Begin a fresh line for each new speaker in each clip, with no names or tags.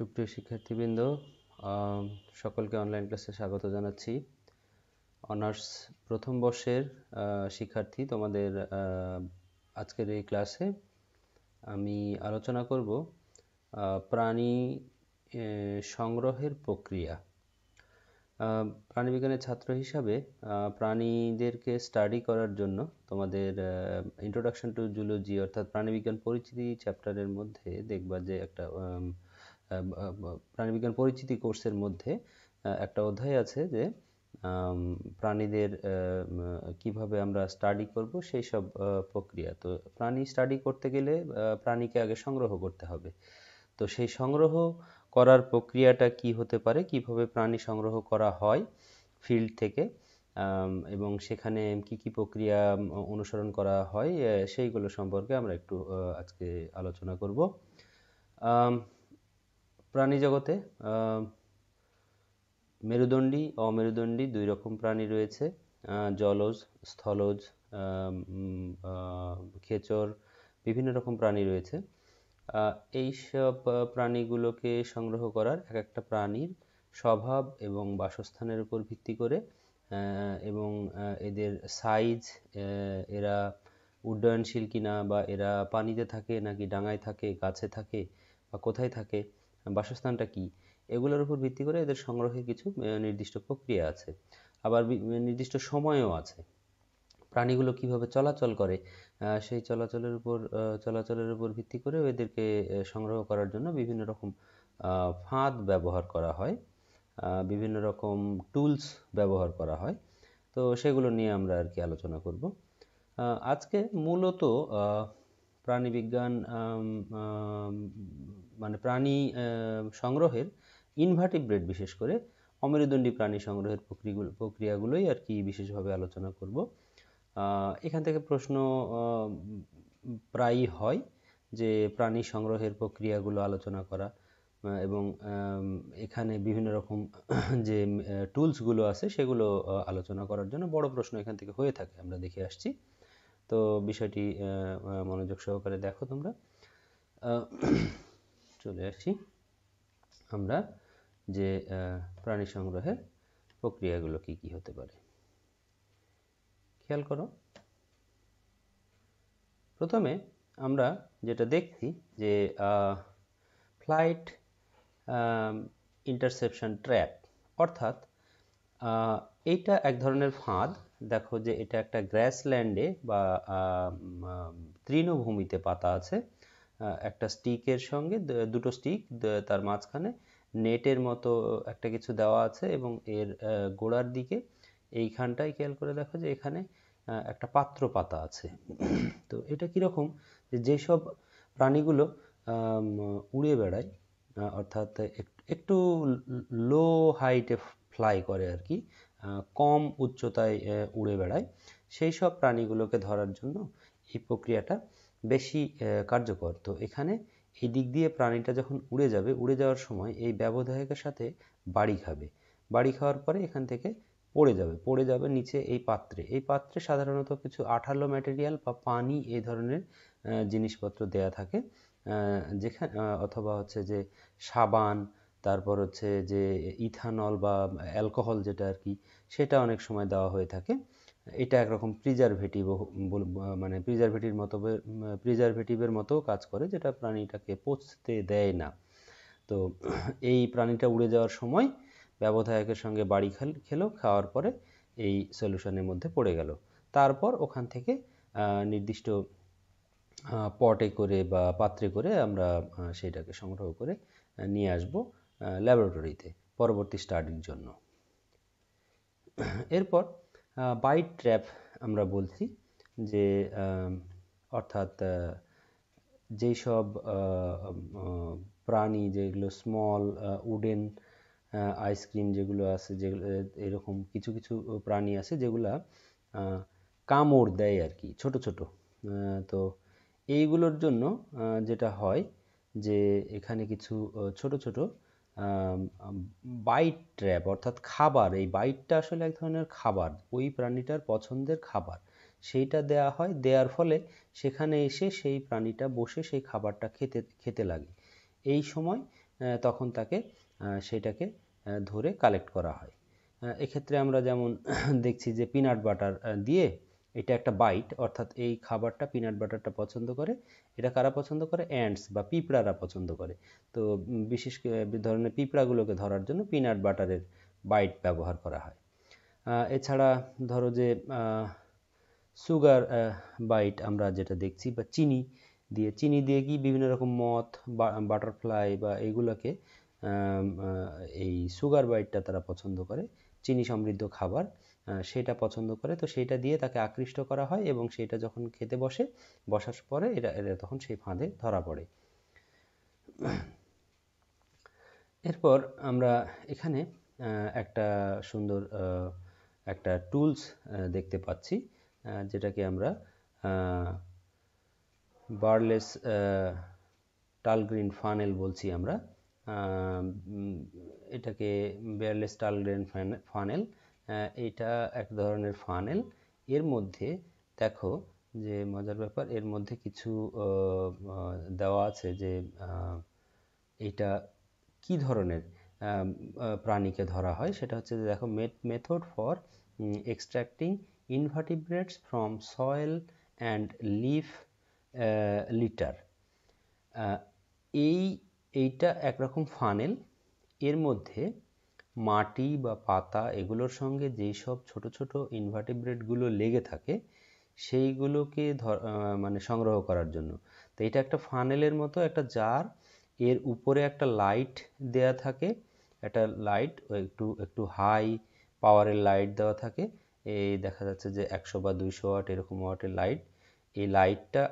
সুপ্রিয় শিক্ষার্থীবৃন্দ সকলকে অনলাইন ক্লাসে স্বাগত জানাচ্ছি অনার্স প্রথম বর্ষের শিক্ষার্থী তোমাদের আজকের এই ক্লাসে আমি আলোচনা করব প্রাণী সংগ্রহের প্রক্রিয়া প্রাণীবিজ্ঞানের ছাত্র হিসাবে প্রাণীদেরকে স্টাডি করার জন্য তোমাদের ইন্ট্রোডাকশন টু জুলজি অর্থাৎ প্রাণীবিজ্ঞান পরিচিতি চ্যাপ্টারের মধ্যে দেখবা যে একটা প্রাণীবিজ্ঞান পরিচিতি কোর্সের মধ্যে একটা অধ্যায় আছে যে প্রাণীদের কিভাবে আমরা স্টাডি করব সেই সব প্রক্রিয়া তো প্রাণী স্টাডি করতে গেলে প্রাণীকে আগে সংগ্রহ করতে হবে তো সেই সংগ্রহ করার প্রক্রিয়াটা কি হতে পারে কিভাবে প্রাণী সংগ্রহ করা হয় ফিল্ড থেকে এবং সেখানে কি কি প্রক্রিয়া অনুসরণ করা হয় সেইগুলো সম্পর্কে আমরা একটু আজকে আলোচনা করব প্রাণী জগতে মেরুদণ্ডী অমেরুদণ্ডী দুই রকম প্রাণী রয়েছে জলজ স্থলজ খেচর বিভিন্ন রকম প্রাণী রয়েছে এই সব প্রাণীগুলোকে সংগ্রহ করার এক একটা প্রাণীর স্বভাব এবং বাসস্থানের উপর ভিত্তি করে এবং এদের সাইজ এরা উড্ডয়নশীল কিনা বা এরা পানিতে থাকে নাকি ডাঙায় থাকে গাছে থাকে বা কোথায় থাকে বাসস্থানটা কি এগুলোর উপর ভিত্তি করে এদের সংগ্রহে কিছু নির্দিষ্ট প্রক্রিয়া আছে আবার নির্দিষ্ট সময়ও আছে প্রাণীগুলো কিভাবে চলাচল করে সেই চলাচলের উপর চলাচলের উপর ভিত্তি করে এদেরকে সংগ্রহ করার জন্য বিভিন্ন রকম ফাঁদ ব্যবহার করা হয় বিভিন্ন রকম টুলস ব্যবহার করা হয় তো সেগুলো নিয়ে আমরা আর কি আলোচনা করব আজকে মূলত প্রাণীবিজ্ঞান মানে প্রাণী সংগ্রহের ইনভার্টিব্রেট বিশেষ করে অমেরুদণ্ডী প্রাণী সংগ্রহের প্রক্রিয়াগুলো প্রক্রিয়াগুলোই আর কি বিশেষভাবে আলোচনা করব এখান থেকে প্রশ্ন প্রায়ই হয় যে প্রাণী সংগ্রহের প্রক্রিয়াগুলো আলোচনা করা এবং এখানে বিভিন্ন রকম যে টুলসগুলো আছে সেগুলো আলোচনা করার জন্য বড় প্রশ্ন এখান থেকে হয়ে থাকে আমরা দেখে আসছি তো বিষয়টি মনোযোগ সহকারে দেখো তোমরা চলে আসি আমরা যে প্রাণী সংগ্রহের প্রক্রিয়াগুলো কি কি হতে পারে খেয়াল করো প্রথমে আমরা যেটা দেখছি যে ফ্লাইট ইন্টারসেপশন ট্র্যাপ অর্থাৎ এইটা এক ধরনের ফাঁদ দেখো যে এটা একটা গ্র্যাসল্যান্ডে বা তৃণভূমিতে পাতা আছে একটা স্টিকের সঙ্গে দুটো স্টিক তার মাঝখানে নেটের মতো একটা কিছু দেওয়া আছে এবং এর গোড়ার দিকে এইখানটায় খেয়াল করে দেখো যে এখানে একটা পাত্র পাতা আছে তো এটা কীরকম যেসব প্রাণীগুলো উড়ে বেড়ায় অর্থাৎ একটু লো হাইটে ফ্লাই করে আর কি কম উচ্চতায় উড়ে বেড়ায় সেই সব প্রাণীগুলোকে ধরার জন্য এই প্রক্রিয়াটা বেশি কার্যকর তো এখানে এই দিক দিয়ে প্রাণীটা যখন উড়ে যাবে উড়ে যাওয়ার সময় এই ব্যবধায়কের সাথে বাড়ি খাবে বাড়ি খাওয়ার পরে এখান থেকে পড়ে যাবে পড়ে যাবে নিচে এই পাত্রে এই পাত্রে সাধারণত কিছু আঠালো ম্যাটেরিয়াল বা পানি এ ধরনের জিনিসপত্র দেয়া থাকে যেখানে অথবা হচ্ছে যে সাবান তারপর হচ্ছে যে ইথানল বা অ্যালকোহল যেটা আর কি সেটা অনেক সময় দেওয়া হয়ে থাকে এটা একরকম প্রিজারভেটিভ মানে প্রিজারভেটিভ মতো প্রিজারভেটিভের মতো কাজ করে যেটা প্রাণীটাকে পচতে দেয় না তো এই প্রাণীটা উড়ে যাওয়ার সময় ব্যবধায়কের সঙ্গে বাড়ি খেলো খাওয়ার পরে এই সলিউশনের মধ্যে পড়ে গেল তারপর ওখান থেকে নির্দিষ্ট পটে করে বা পাত্রে করে আমরা সেটাকে সংগ্রহ করে নিয়ে আসব ল্যাবরেটরিতে পরবর্তী স্টাডির জন্য এরপর বাইট ট্র্যাপ আমরা বলছি যে অর্থাৎ যেই সব প্রাণী যেগুলো স্মল উডেন আইসক্রিম যেগুলো আছে যেগুলো এরকম কিছু কিছু প্রাণী আছে যেগুলা কামড় দেয় আর কি ছোট ছোট তো এইগুলোর জন্য যেটা হয় যে এখানে কিছু ছোট ছোট বাইট ট্র্যাপ অর্থাৎ খাবার এই বাইটটা আসলে এক ধরনের খাবার ওই প্রাণীটার পছন্দের খাবার সেইটা দেয়া হয় দেওয়ার ফলে সেখানে এসে সেই প্রাণীটা বসে সেই খাবারটা খেতে খেতে লাগে এই সময় তখন তাকে সেটাকে ধরে কালেক্ট করা হয় এক্ষেত্রে আমরা যেমন দেখছি যে পিনাট বাটার দিয়ে এটা একটা বাইট অর্থাৎ এই খাবারটা পিনাট বাটারটা পছন্দ করে এটা কারা পছন্দ করে অ্যান্ডস বা পিঁপড়ারা পছন্দ করে তো বিশেষ ধরনের পিঁপড়াগুলোকে ধরার জন্য পিনাট বাটারের বাইট ব্যবহার করা হয় এছাড়া ধরো যে সুগার বাইট আমরা যেটা দেখছি বা চিনি দিয়ে চিনি দিয়ে কি বিভিন্ন রকম মথ বাটারফ্লাই বা এইগুলোকে এই সুগার বাইটটা তারা পছন্দ করে চিনি সমৃদ্ধ খাবার সেটা পছন্দ করে তো সেটা দিয়ে তাকে আকৃষ্ট করা হয় এবং সেটা যখন খেতে বসে বসার পরে এরা এরা তখন সেই ফাঁদে ধরা পড়ে এরপর আমরা এখানে একটা সুন্দর একটা টুলস দেখতে পাচ্ছি যেটাকে আমরা বার্লেস টালগ্রিন ফানেল বলছি আমরা এটাকে বেয়ারলেস টালগ্রিন ফানেল এইটা এক ধরনের ফানেল এর মধ্যে দেখো যে মজার ব্যাপার এর মধ্যে কিছু দেওয়া আছে যে এটা কি ধরনের প্রাণীকে ধরা হয় সেটা হচ্ছে যে দেখো method for extracting invertebrates from soil and leaf litter এই এইটা একরকম ফানেল এর মধ্যে মাটি বা পাতা এগুলোর সঙ্গে যেই সব ছোট ছোট ইনভার্টিব্রেটগুলো লেগে থাকে সেইগুলোকে মানে সংগ্রহ করার জন্য তো এটা একটা ফানেলের মতো একটা জার এর উপরে একটা লাইট দেয়া থাকে একটা লাইট একটু একটু হাই পাওয়ারের লাইট দেওয়া থাকে এই দেখা যাচ্ছে যে একশো বা দুইশো ওয়াট এরকম ওয়াটের লাইট এই লাইটটা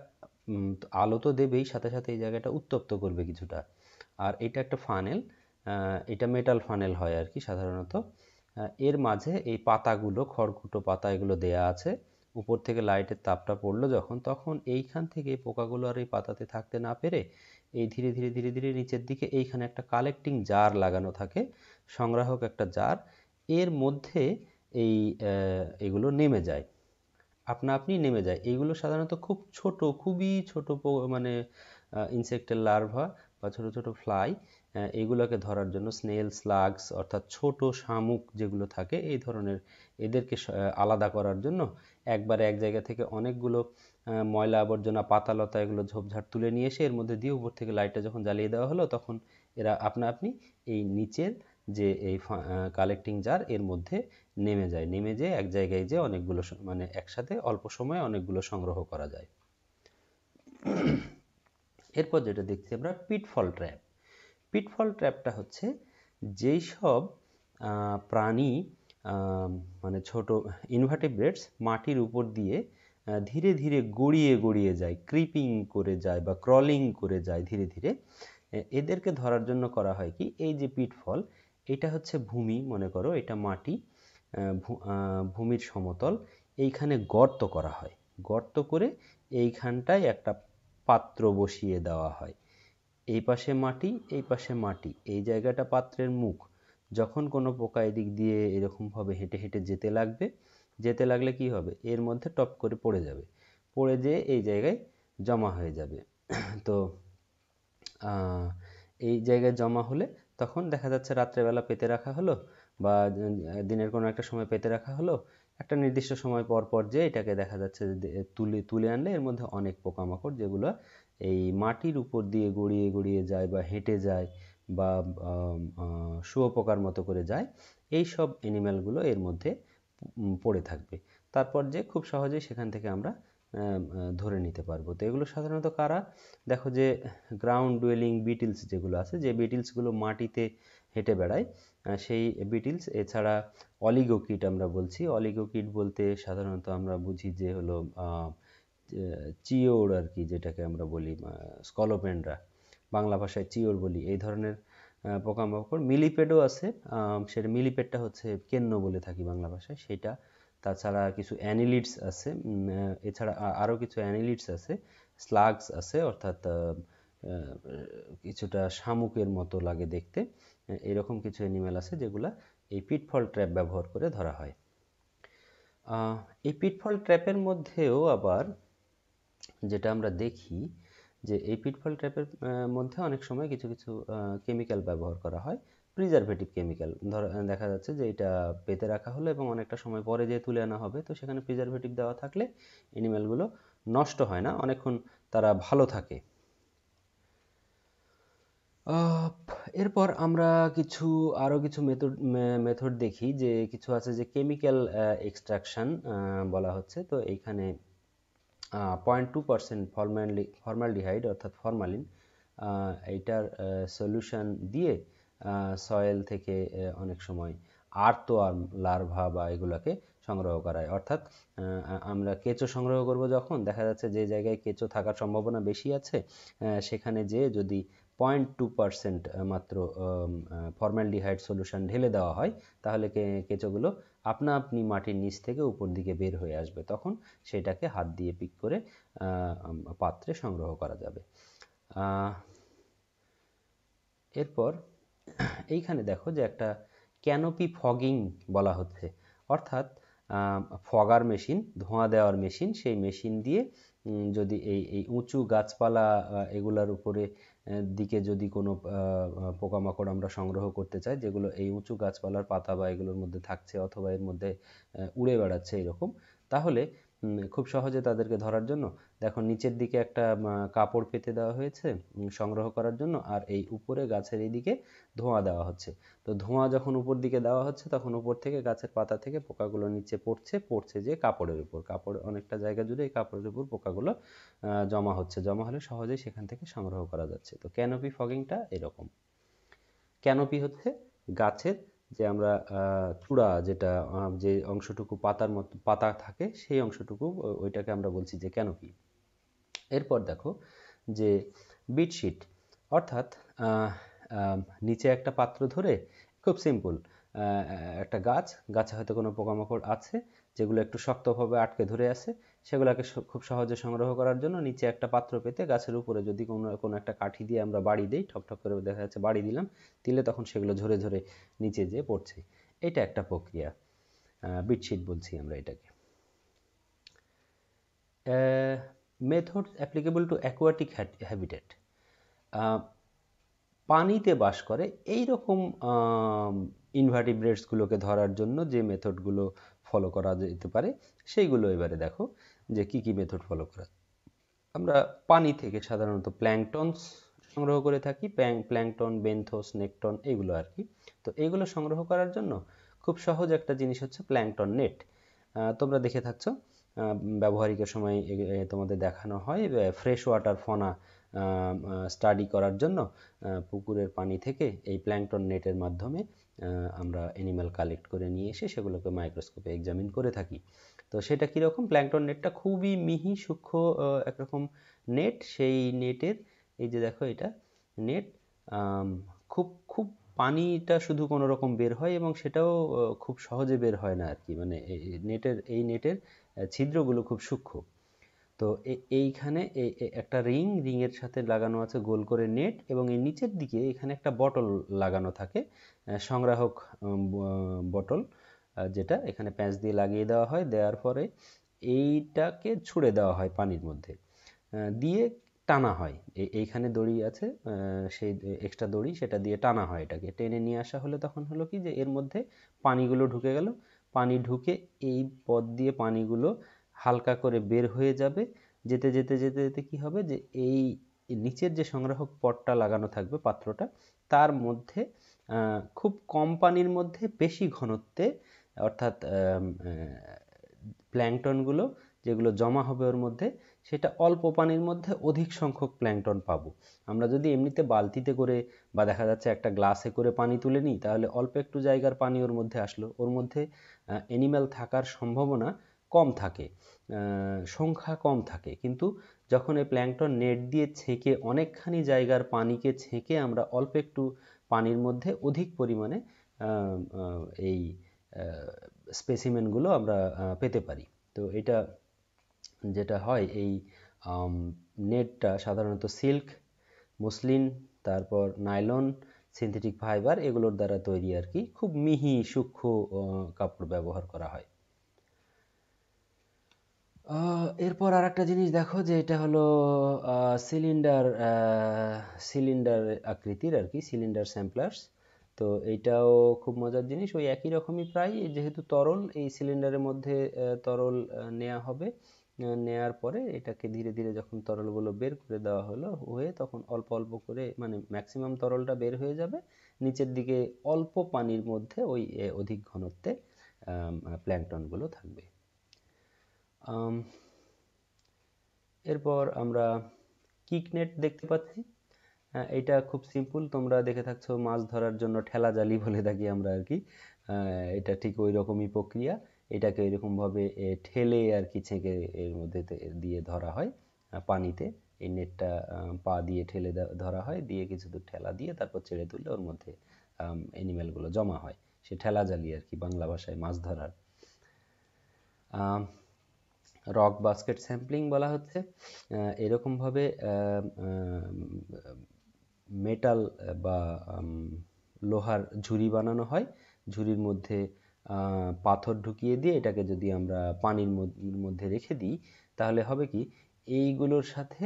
আলো তো দেবেই সাথে সাথে এই জায়গাটা উত্তপ্ত করবে কিছুটা আর এটা একটা ফানেল এটা মেটাল ফানেল হয় আর কি সাধারণত এর মাঝে এই পাতাগুলো খড়কুটো পাতা এগুলো দেয়া আছে উপর থেকে লাইটের তাপটা পড়লো যখন তখন এইখান থেকে পোকাগুলো আর এই পাতাতে থাকতে না পেরে এই ধীরে ধীরে ধীরে ধীরে নিচের দিকে এইখানে একটা কালেক্টিং জার লাগানো থাকে সংগ্রাহক একটা জার এর মধ্যে এই এগুলো নেমে যায় আপনা আপনি নেমে যায় এগুলো সাধারণত খুব ছোট খুবই ছোট মানে ইনসেক্টের লার্ভা বা ছোট ছোট ফ্লাই এগুলোকে ধরার জন্য স্নেল স্লাগস অর্থাৎ ছোট শামুক যেগুলো থাকে এই ধরনের এদেরকে আলাদা করার জন্য একবারে এক জায়গা থেকে অনেকগুলো ময়লা আবর্জনা পাতালতা এগুলো ঝোপঝাড় তুলে নিয়ে এসে এর মধ্যে দিয়ে উপর থেকে লাইটটা যখন জ্বালিয়ে দেওয়া হলো তখন এরা আপনা আপনি এই নিচের যে এই কালেক্টিং জার এর মধ্যে নেমে যায় নেমে যেয়ে এক জায়গায় যে অনেকগুলো মানে একসাথে অল্প সময়ে অনেকগুলো সংগ্রহ করা যায় এরপর যেটা দেখছি আমরা পিটফল ট্র্যাপ পিটফল ট্র্যাপটা হচ্ছে যেই সব প্রাণী মানে ছোট ইনভার্টিব্রেটস মাটির উপর দিয়ে ধীরে ধীরে গড়িয়ে গড়িয়ে যায় ক্রিপিং করে যায় বা ক্রলিং করে যায় ধীরে ধীরে এদেরকে ধরার জন্য করা হয় কি এই যে পিটফল এটা হচ্ছে ভূমি মনে করো এটা মাটি ভূমির সমতল এইখানে গর্ত করা হয় গর্ত করে এইখানটায় একটা পাত্র বসিয়ে দেওয়া হয় এই পাশে মাটি এই পাশে মাটি এই জায়গাটা পাত্রের মুখ যখন কোনো পোকা এদিক দিয়ে এরকমভাবে হেঁটে হেঁটে যেতে লাগবে যেতে লাগলে কি হবে এর মধ্যে টপ করে পড়ে যাবে পড়ে যেয়ে এই জায়গায় জমা হয়ে যাবে তো এই জায়গায় জমা হলে তখন দেখা যাচ্ছে রাত্রেবেলা পেতে রাখা হলো বা দিনের কোনো একটা সময় পেতে রাখা হলো একটা নির্দিষ্ট সময় পর পর যে এটাকে দেখা যাচ্ছে তুলে তুলে আনলে এর মধ্যে অনেক পোকামাকড় যেগুলো এই মাটির উপর দিয়ে গড়িয়ে গড়িয়ে যায় বা হেঁটে যায় বা শুয়োপোকার মতো করে যায় এই সব অ্যানিম্যালগুলো এর মধ্যে পড়ে থাকবে তারপর যে খুব সহজেই সেখান থেকে আমরা ধরে নিতে পারবো তো এগুলো সাধারণত কারা দেখো যে গ্রাউন্ড ডুয়েলিং বিটিলস যেগুলো আছে যে বিটিলসগুলো মাটিতে হেঁটে বেড়ায় সেই বিটিলস এছাড়া অলিগোকিট আমরা বলছি অলিগোকিট বলতে সাধারণত আমরা বুঝি যে হলো চিওর আর কি যেটাকে আমরা বলি স্কলোপেনরা বাংলা ভাষায় চিওর বলি এই ধরনের পোকামাকড় মিলিপেডও আছে সেটা মিলিপেডটা হচ্ছে কেন্ন বলে থাকি বাংলা ভাষায় সেটা তাছাড়া কিছু অ্যানিলিডস আছে এছাড়া আরও কিছু অ্যানিলিডস আছে স্লাগস আছে অর্থাৎ কিছুটা শামুকের মতো লাগে দেখতে এরকম কিছু অ্যানিমেল আছে যেগুলো এই পিটফল ট্র্যাপ ব্যবহার করে ধরা হয় এই পিটফল ট্র্যাপের মধ্যেও আবার যেটা আমরা দেখি যে এই পিটফল ট্র্যাপের মধ্যে অনেক সময় কিছু কিছু কেমিক্যাল ব্যবহার করা হয় প্রিজারভেটিভ কেমিক্যাল ধর দেখা যাচ্ছে যে এটা পেতে রাখা হলো এবং অনেকটা সময় পরে যে তুলে আনা হবে তো সেখানে প্রিজারভেটিভ দেওয়া থাকলে অ্যানিম্যালগুলো নষ্ট হয় না অনেকক্ষণ তারা ভালো থাকে এরপর আমরা কিছু আরও কিছু মেথড মেথড দেখি যে কিছু আছে যে কেমিক্যাল এক্সট্রাকশান বলা হচ্ছে তো এইখানে point two percent formally formaldehyde অর্থাৎ ফরমালিন এইটার সলিউশন দিয়ে সয়েল থেকে অনেক সময় আর লার্ভা বা এগুলাকে সংগ্রহ করায় অর্থাৎ আমরা কেঁচো সংগ্রহ করব যখন দেখা যাচ্ছে যে জায়গায় কেঁচো থাকার সম্ভাবনা বেশি আছে সেখানে যে যদি পয়েন্ট টু পার্সেন্ট মাত্র ফর্মালডিহাইড সলিউশন ঢেলে দেওয়া হয় তাহলে কেঁচোগুলো আপনা আপনি মাটির নিচ থেকে উপর দিকে বের হয়ে আসবে তখন সেটাকে হাত দিয়ে পিক করে পাত্রে সংগ্রহ করা যাবে এরপর এইখানে দেখো যে একটা ক্যানোপি ফগিং বলা হচ্ছে অর্থাৎ ফগার মেশিন ধোঁয়া দেওয়ার মেশিন সেই মেশিন দিয়ে যদি এই এই উঁচু গাছপালা এগুলার উপরে দিকে যদি কোনো পোকামাকড় আমরা সংগ্রহ করতে চাই যেগুলো এই উঁচু গাছপালার পাতা বা এগুলোর মধ্যে থাকছে অথবা এর মধ্যে উড়ে বেড়াচ্ছে এরকম তাহলে খুব সহজে তাদেরকে ধরার জন্য দেখো নিচের দিকে একটা কাপড় পেতে দেওয়া হয়েছে সংগ্রহ করার জন্য আর এই উপরে গাছের এইদিকে ধোঁয়া দেওয়া হচ্ছে তো ধোঁয়া যখন উপর দিকে দেওয়া হচ্ছে তখন উপর থেকে গাছের পাতা থেকে পোকাগুলো নিচে পড়ছে পড়ছে যে কাপড়ের উপর কাপড় অনেকটা জায়গা জুড়ে এই কাপড়ের উপর পোকাগুলো জমা হচ্ছে জমা হলে সহজেই সেখান থেকে সংগ্রহ করা যাচ্ছে তো ক্যানোপি ফগিংটা এরকম ক্যানোপি হচ্ছে গাছের যে আমরা চূড়া যেটা যে অংশটুকু পাতার মতো পাতা থাকে সেই অংশটুকু ওইটাকে আমরা বলছি যে ক্যানোপি এরপর দেখো যে বিটশিট অর্থাৎ নিচে একটা পাত্র ধরে খুব সিম্পল একটা গাছ গাছে হয়তো কোনো পোকামাকড় আছে যেগুলো একটু শক্তভাবে আটকে ধরে আছে সেগুলোকে খুব সহজে সংগ্রহ করার জন্য নিচে একটা পাত্র পেতে গাছের উপরে যদি কোনো কোনো একটা কাঠি দিয়ে আমরা বাড়ি দিই ঠকঠক করে দেখা যাচ্ছে বাড়ি দিলাম দিলে তখন সেগুলো ঝরে ঝরে নিচে যেয়ে পড়ছে এটা একটা প্রক্রিয়া বিটশিট বলছি আমরা এটাকে methods applicable to aquatic habitat পানিতে বাস করে এই রকম ইনভার্টিব্রেটসগুলোকে ধরার জন্য যে মেথডগুলো ফলো করা যেতে পারে সেইগুলো এবারে দেখো যে কি কি মেথড ফলো করা আমরা পানি থেকে সাধারণত প্ল্যাংটনস সংগ্রহ করে থাকি প্ল্যাংটন বেনথোস নেকটন এগুলো আর কি তো এগুলো সংগ্রহ করার জন্য খুব সহজ একটা জিনিস হচ্ছে প্ল্যাংটন নেট তোমরা দেখে থাকছো ব্যবহারিকের সময় তোমাদের দেখানো হয় ফ্রেশ ওয়াটার ফনা স্টাডি করার জন্য পুকুরের পানি থেকে এই প্ল্যাংটন নেটের মাধ্যমে আমরা এনিম্যাল কালেক্ট করে নিয়ে এসে সেগুলোকে মাইক্রোস্কোপে এক্সামিন করে থাকি তো সেটা কীরকম প্ল্যাংটন নেটটা খুবই মিহি সূক্ষ্ম একরকম নেট সেই নেটের এই যে দেখো এটা নেট খুব খুব পানিটা শুধু কোনো রকম বের হয় এবং সেটাও খুব সহজে বের হয় না আর কি মানে নেটের এই নেটের ছিদ্রগুলো খুব সূক্ষ্ম তো এইখানে একটা রিং রিংয়ের সাথে লাগানো আছে গোল করে নেট এবং এই নিচের দিকে এখানে একটা বটল লাগানো থাকে সংগ্রাহক বটল যেটা এখানে প্যাঁচ দিয়ে লাগিয়ে দেওয়া হয় দেওয়ার পরে এইটাকে ছুড়ে দেওয়া হয় পানির মধ্যে দিয়ে টানা হয় এইখানে দড়ি আছে সেই এক্সট্রা দড়ি সেটা দিয়ে টানা হয় এটাকে টেনে নিয়ে আসা হলে তখন হলো কি যে এর মধ্যে পানিগুলো ঢুকে গেল পানি ঢুকে এই পথ দিয়ে পানিগুলো হালকা করে বের হয়ে যাবে যেতে যেতে যেতে যেতে কি হবে যে এই নিচের যে সংগ্রাহক পটটা লাগানো থাকবে পাত্রটা তার মধ্যে খুব কম পানির মধ্যে বেশি ঘনত্বে অর্থাৎ প্ল্যাংটনগুলো যেগুলো জমা হবে ওর মধ্যে সেটা অল্প পানির মধ্যে অধিক সংখ্যক প্ল্যাঙ্কটন পাব আমরা যদি এমনিতে বালতিতে করে বা দেখা যাচ্ছে একটা গ্লাসে করে পানি তুলে নিই তাহলে অল্প একটু জায়গার পানি ওর মধ্যে আসলো ওর মধ্যে অ্যানিম্যাল থাকার সম্ভাবনা কম থাকে সংখ্যা কম থাকে কিন্তু যখন এই প্ল্যাঙ্কটন নেট দিয়ে ছেঁকে অনেকখানি জায়গার পানিকে ছেঁকে আমরা অল্প একটু পানির মধ্যে অধিক পরিমাণে এই স্পেসিমেনগুলো আমরা পেতে পারি তো এটা যেটা হয় এই নেটটা সাধারণত সিল্ক মুসলিন তারপর নাইলন সিনথেটিক ফাইবার এগুলোর দ্বারা তৈরি আর কি খুব মিহি সূক্ষ্ম কাপড় ব্যবহার করা হয় এরপর আর একটা জিনিস দেখো যে এটা হলো সিলিন্ডার সিলিন্ডার আকৃতির আর কি সিলিন্ডার স্যাম্পলার্স তো এইটাও খুব মজার জিনিস ওই একই রকমই প্রায় যেহেতু তরল এই সিলিন্ডারের মধ্যে তরল নেওয়া হবে নেয়ার পরে এটাকে ধীরে ধীরে যখন তরলগুলো বের করে দেওয়া হলো হয়ে তখন অল্প অল্প করে মানে ম্যাক্সিমাম তরলটা বের হয়ে যাবে নিচের দিকে অল্প পানির মধ্যে ওই অধিক ঘনত্বে প্ল্যাঙ্কটনগুলো থাকবে এরপর আমরা কিকনেট দেখতে পাচ্ছি এটা খুব সিম্পল তোমরা দেখে থাকছো মাছ ধরার জন্য ঠেলা জালি বলে থাকি আমরা আর কি এটা ঠিক ওই রকমই প্রক্রিয়া এটাকে এরকমভাবে ঠেলে আর কি ছেঁকে এর মধ্যে দিয়ে ধরা হয় পানিতে এই নেটটা পা দিয়ে ঠেলে ধরা হয় দিয়ে কিছু দূর ঠেলা দিয়ে তারপর ছেড়ে তুললে ওর মধ্যে অ্যানিম্যালগুলো জমা হয় সে ঠেলা জালি আর কি বাংলা ভাষায় মাছ ধরার রক বাস্কেট স্যাম্পলিং বলা হচ্ছে এরকমভাবে মেটাল বা লোহার ঝুড়ি বানানো হয় ঝুড়ির মধ্যে পাথর ঢুকিয়ে দিয়ে এটাকে যদি আমরা পানির মধ্যে রেখে দিই তাহলে হবে কি এইগুলোর সাথে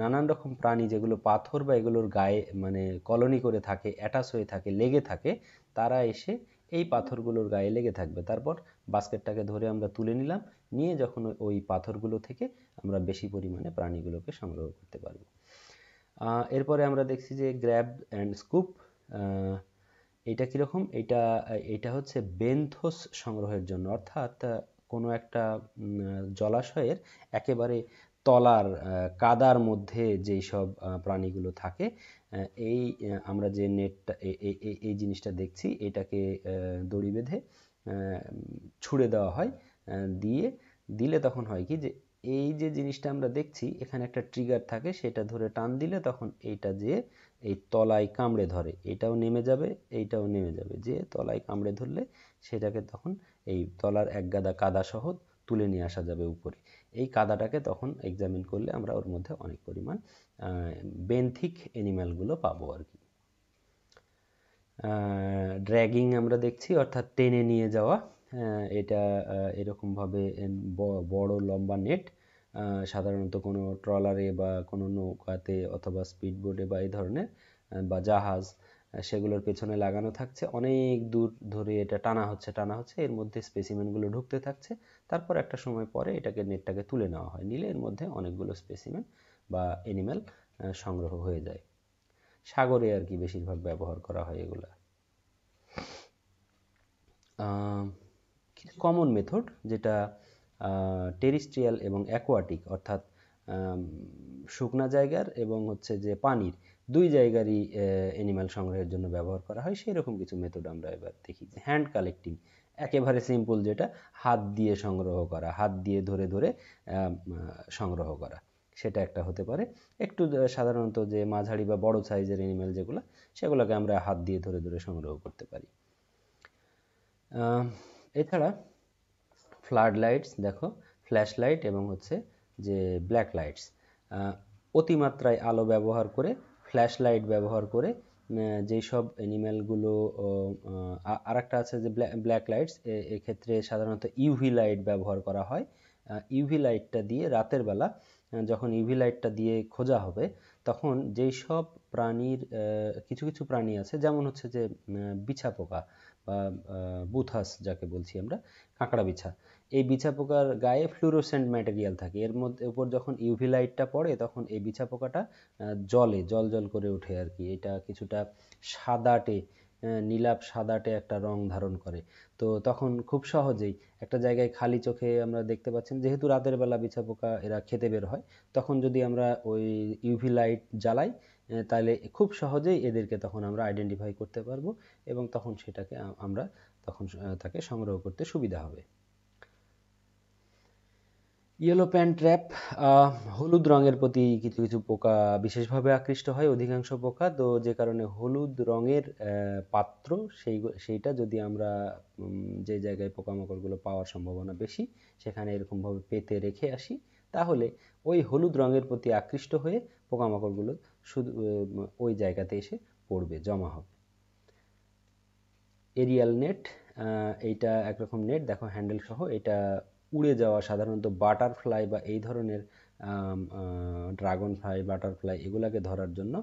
নানান রকম প্রাণী যেগুলো পাথর বা এগুলোর গায়ে মানে কলোনি করে থাকে অ্যাটাচ হয়ে থাকে লেগে থাকে তারা এসে এই পাথরগুলোর গায়ে লেগে থাকবে তারপর বাস্কেটটাকে ধরে আমরা তুলে নিলাম নিয়ে যখন ওই পাথরগুলো থেকে আমরা বেশি পরিমাণে প্রাণীগুলোকে সংগ্রহ করতে পারব এরপরে আমরা দেখছি যে গ্র্যাব অ্যান্ড স্কুপ এটা কীরকম এটা এটা হচ্ছে বেন্থোস সংগ্রহের জন্য অর্থাৎ কোনো একটা জলাশয়ের একেবারে তলার কাদার মধ্যে যেই সব প্রাণীগুলো থাকে এই আমরা যে নেটটা এই জিনিসটা দেখছি এটাকে দড়ি বেঁধে ছুড়ে দেওয়া হয় দিয়ে দিলে তখন হয় কি যে এই যে জিনিসটা আমরা দেখছি এখানে একটা ট্রিগার থাকে সেটা ধরে টান দিলে তখন এইটা যে এই তলায় কামড়ে ধরে এটাও নেমে যাবে এইটাও নেমে যাবে যে তলায় কামড়ে ধরলে সেটাকে তখন এই তলার এক গাদা কাদা সহ তুলে নিয়ে আসা যাবে উপরে এই কাদাটাকে তখন এক্সামিন করলে আমরা ওর মধ্যে অনেক পরিমাণ বেনথিক এনিম্যালগুলো পাবো আর কি ড্র্যাগিং আমরা দেখছি অর্থাৎ টেনে নিয়ে যাওয়া হ্যাঁ, এটা এরকমভাবে বড় লম্বা নেট সাধারণত কোনো ট্রলারে বা কোনো নৌকাতে অথবা স্পিডবোটে বা এই ধরনের বা জাহাজ সেগুলোর পেছনে লাগানো থাকছে অনেক দূর ধরে এটা টানা হচ্ছে টানা হচ্ছে এর মধ্যে স্পেসিমেনগুলো ঢুকতে থাকছে তারপর একটা সময় পরে এটাকে নেটটাকে তুলে নেওয়া হয় নিলে এর মধ্যে অনেকগুলো স্পেসিমেন বা এনিম্যাল সংগ্রহ হয়ে যায় সাগরে আর কি বেশিরভাগ ব্যবহার করা হয় এগুলা কমন মেথড যেটা টেরিস্ট্রিয়াল এবং অ্যাকোয়াটিক অর্থাৎ শুকনা জায়গার এবং হচ্ছে যে পানির দুই জায়গারই এনিম্যাল সংগ্রহের জন্য ব্যবহার করা হয় সেই রকম কিছু মেথড আমরা এবার দেখি হ্যান্ড কালেক্টিং একেবারে সিম্পল যেটা হাত দিয়ে সংগ্রহ করা হাত দিয়ে ধরে ধরে সংগ্রহ করা সেটা একটা হতে পারে একটু সাধারণত যে মাঝারি বা বড় সাইজের এনিম্যাল যেগুলো সেগুলোকে আমরা হাত দিয়ে ধরে ধরে সংগ্রহ করতে পারি এছাড়া ফ্লাড লাইটস দেখো ফ্ল্যাশ লাইট এবং হচ্ছে যে ব্ল্যাক লাইটস অতিমাত্রায় আলো ব্যবহার করে ফ্ল্যাশ লাইট ব্যবহার করে যেই সব অ্যানিম্যালগুলো আর একটা আছে যে ব্ল্যাক লাইটস এক্ষেত্রে সাধারণত ইউভি লাইট ব্যবহার করা হয় ইউভি লাইটটা দিয়ে রাতের বেলা যখন ইউভি লাইটটা দিয়ে খোঁজা হবে তখন যেই সব প্রাণীর কিছু কিছু প্রাণী আছে যেমন হচ্ছে যে বিছা পোকা বা বুথাস যাকে বলছি আমরা কাঁকড়া বিছা এই বিছা পোকার গায়ে ফ্লুরোসেন্ট ম্যাটেরিয়াল থাকে এর মধ্যে উপর যখন ইউভি লাইটটা পড়ে তখন এই বিছা পোকাটা জলে জল জল করে ওঠে আর কি এটা কিছুটা সাদাটে নীলাভ সাদাটে একটা রং ধারণ করে তো তখন খুব সহজেই একটা জায়গায় খালি চোখে আমরা দেখতে পাচ্ছেন যেহেতু রাতের বেলা বিছা পোকা এরা খেতে বের হয় তখন যদি আমরা ওই ইউভি লাইট জ্বালাই তাহলে খুব সহজেই এদেরকে তখন আমরা আইডেন্টিফাই করতে পারবো এবং তখন সেটাকে আমরা তখন তাকে সংগ্রহ করতে সুবিধা হবে ইয়েলো প্যান্ট ট্র্যাপ হলুদ রঙের প্রতি কিছু কিছু পোকা বিশেষভাবে আকৃষ্ট হয় অধিকাংশ পোকা তো যে কারণে হলুদ রঙের পাত্র সেই সেইটা যদি আমরা যে জায়গায় পোকামাকড়গুলো পাওয়ার সম্ভাবনা বেশি সেখানে এরকমভাবে পেতে রেখে আসি তাহলে ওই হলুদ রঙের প্রতি আকৃষ্ট হয়ে পোকামাকড়গুলো শুধু ওই জায়গাতে এসে পড়বে জমা হবে এরিয়াল নেট এইটা একরকম নেট দেখো হ্যান্ডেল সহ এটা উড়ে যাওয়া সাধারণত বাটারফ্লাই বা এই ধরনের ড্রাগন ফ্লাই বাটারফ্লাই এগুলাকে ধরার জন্য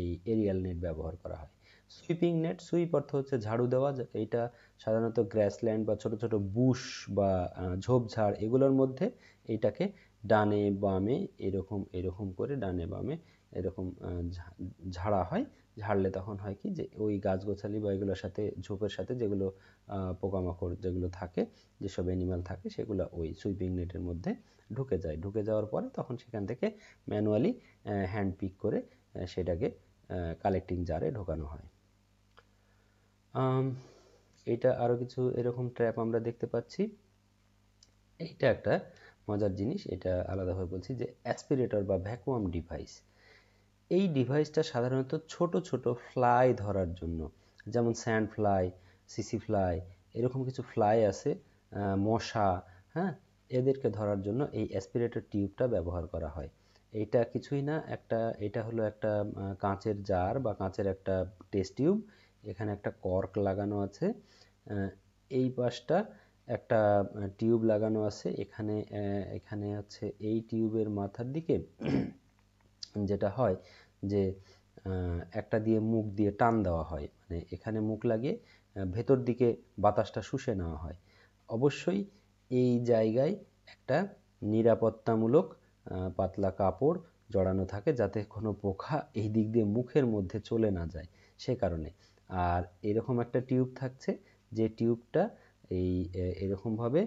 এই এরিয়াল নেট ব্যবহার করা হয় সুইপিং নেট সুইপ অর্থ হচ্ছে ঝাড়ু দেওয়া এইটা সাধারণত গ্র্যাসল্যান্ড বা ছোট ছোট বুশ বা ঝোপঝাড় এগুলোর মধ্যে এইটাকে ডানে বামে এরকম এরকম করে ডানে বামে এরকম ঝাড়া হয় ঝাড়লে তখন হয় কি যে ওই গাছগোছালি বা এগুলোর সাথে ঝোপের সাথে যেগুলো পোকামাকড় যেগুলো থাকে যেসব অ্যানিমাল থাকে সেগুলো ওই সুইপিং নেটের মধ্যে ঢুকে যায় ঢুকে যাওয়ার পরে তখন সেখান থেকে ম্যানুয়ালি হ্যান্ড পিক করে সেটাকে কালেক্টিং জারে ঢোকানো হয় এটা আরও কিছু এরকম ট্র্যাপ আমরা দেখতে পাচ্ছি এইটা একটা মজার জিনিস এটা আলাদাভাবে বলছি যে অ্যাসপিরেটর বা ভ্যাকুয়াম ডিভাইস এই ডিভাইসটা সাধারণত ছোট ছোট ফ্লাই ধরার জন্য যেমন স্যান্ড ফ্লাই সিসি ফ্লাই এরকম কিছু ফ্লাই আছে মশা হ্যাঁ এদেরকে ধরার জন্য এই অ্যাসপিরেটর টিউবটা ব্যবহার করা হয় এটা কিছুই না একটা এটা হলো একটা কাঁচের জার বা কাঁচের একটা টেস্ট টিউব এখানে একটা কর্ক লাগানো আছে এই পাশটা একটা টিউব লাগানো আছে এখানে এখানে হচ্ছে এই টিউবের মাথার দিকে যেটা হয় যে একটা দিয়ে মুখ দিয়ে টান দেওয়া হয় মানে এখানে মুখ লাগিয়ে ভেতর দিকে বাতাসটা শুষে নেওয়া হয় অবশ্যই এই জায়গায় একটা নিরাপত্তামূলক পাতলা কাপড় জড়ানো থাকে যাতে কোনো পোকা এই দিক দিয়ে মুখের মধ্যে চলে না যায় সে কারণে আর এরকম একটা টিউব থাকছে যে টিউবটা এই এরকমভাবে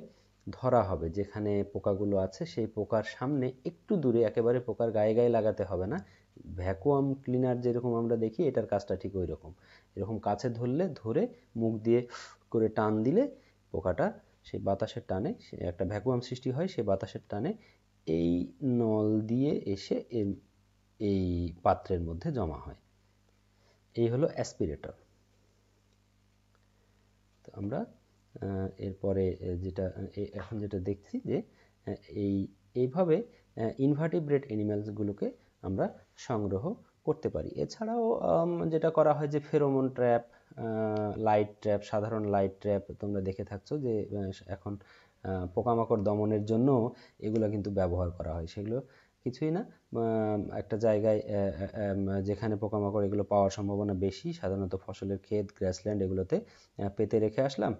ধরা হবে যেখানে পোকাগুলো আছে সেই পোকার সামনে একটু দূরে একেবারে পোকার গায়ে গায়ে লাগাতে হবে না ভ্যাকুয়াম ক্লিনার যেরকম আমরা দেখি এটার কাজটা ঠিক ওই রকম এরকম কাছে ধরলে ধরে মুখ দিয়ে করে টান দিলে পোকাটা সেই বাতাসের টানে একটা ভ্যাকুয়াম সৃষ্টি হয় সেই বাতাসের টানে এই নল দিয়ে এসে এই পাত্রের মধ্যে জমা হয় এই হলো অ্যাসপিরেটর তো আমরা এরপরে যেটা এখন যেটা দেখছি যে এই এইভাবে ইনভার্টিব্রেট অ্যানিম্যালসগুলোকে আমরা সংগ্রহ করতে পারি এছাড়াও যেটা করা হয় যে ফেরোমন ট্র্যাপ লাইট ট্র্যাপ সাধারণ লাইট ট্র্যাপ তোমরা দেখে থাকছো যে এখন পোকামাকড় দমনের জন্য এগুলো কিন্তু ব্যবহার করা হয় সেগুলো কিছুই না একটা জায়গায় যেখানে পোকামাকড় এগুলো পাওয়ার সম্ভাবনা বেশি সাধারণত ফসলের ক্ষেত গ্রাসল্যান্ড এগুলোতে পেতে রেখে আসলাম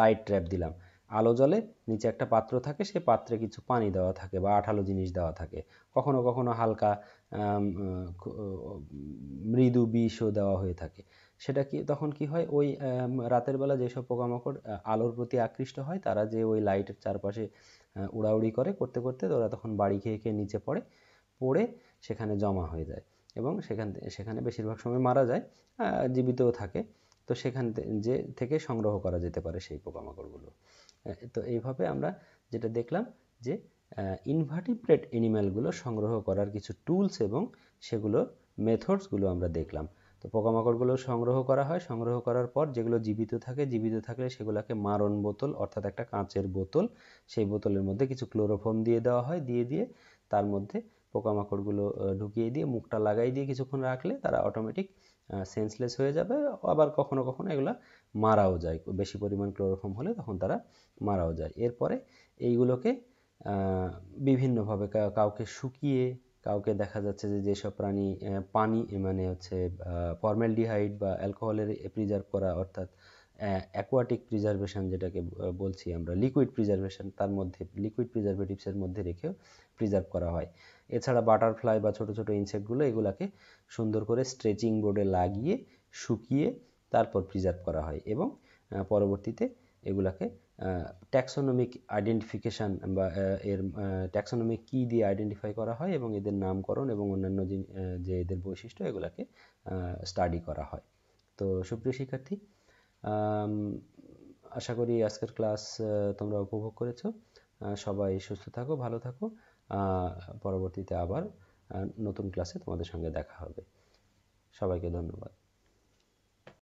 লাইট ট্র্যাপ দিলাম আলো জলে নিচে একটা পাত্র থাকে সে পাত্রে কিছু পানি দেওয়া থাকে বা আঠালো জিনিস দেওয়া থাকে কখনো কখনো হালকা মৃদু বিষও দেওয়া হয়ে থাকে সেটা কি তখন কি হয় ওই রাতের বেলা যেসব পোকামাকড় আলোর প্রতি আকৃষ্ট হয় তারা যে ওই লাইটের চারপাশে উড়াউড়ি করে করতে করতে ওরা তখন বাড়ি খেয়ে খেয়ে নিচে পড়ে পড়ে সেখানে জমা হয়ে যায় এবং সেখান সেখানে বেশিরভাগ সময় মারা যায় জীবিতও থাকে তো সেখান যে থেকে সংগ্রহ করা যেতে পারে সেই পোকামাকড়গুলো তো এইভাবে আমরা যেটা দেখলাম যে ইনভার্টিব্রেট এনিম্যালগুলো সংগ্রহ করার কিছু টুলস এবং সেগুলোর মেথডসগুলো আমরা দেখলাম তো পোকামাকড়গুলো সংগ্রহ করা হয় সংগ্রহ করার পর যেগুলো জীবিত থাকে জীবিত থাকলে সেগুলোকে মারণ বোতল অর্থাৎ একটা কাঁচের বোতল সেই বোতলের মধ্যে কিছু ক্লোরোফর্ম দিয়ে দেওয়া হয় দিয়ে দিয়ে তার মধ্যে পোকামাকড়গুলো ঢুকিয়ে দিয়ে মুখটা লাগাই দিয়ে কিছুক্ষণ রাখলে তারা অটোমেটিক সেন্সলেস হয়ে যাবে আবার কখনো কখনো এগুলো মারাও যায় বেশি পরিমাণ ক্লোরোফর্ম হলে তখন তারা মারাও যায় এরপরে এইগুলোকে বিভিন্নভাবে কাউকে শুকিয়ে কাউকে দেখা যাচ্ছে যে যেসব প্রাণী পানি মানে হচ্ছে ফর্মালডিহাইড বা অ্যালকোহলের প্রিজার্ভ করা অর্থাৎ অ্যাকোয়াটিক প্রিজার্ভেশন যেটাকে বলছি আমরা লিকুইড প্রিজার্ভেশন তার মধ্যে লিকুইড প্রিজারভেটিভসের মধ্যে রেখেও প্রিজার্ভ করা হয় এছাড়া বাটারফ্লাই বা ছোট ছোট ইনসেক্টগুলো এগুলাকে সুন্দর করে স্ট্রেচিং বোর্ডে লাগিয়ে শুকিয়ে তারপর প্রিজার্ভ করা হয় এবং পরবর্তীতে এগুলাকে ট্যাক্সোনমিক আইডেন্টিফিকেশান বা এর ট্যাক্সোনমিক কি দিয়ে আইডেন্টিফাই করা হয় এবং এদের নামকরণ এবং অন্যান্য যে এদের বৈশিষ্ট্য এগুলাকে স্টাডি করা হয় তো সুপ্রিয় শিক্ষার্থী আশা করি আজকের ক্লাস তোমরা উপভোগ করেছো সবাই সুস্থ থাকো ভালো থাকো পরবর্তীতে আবার নতুন ক্লাসে তোমাদের সঙ্গে দেখা হবে সবাইকে ধন্যবাদ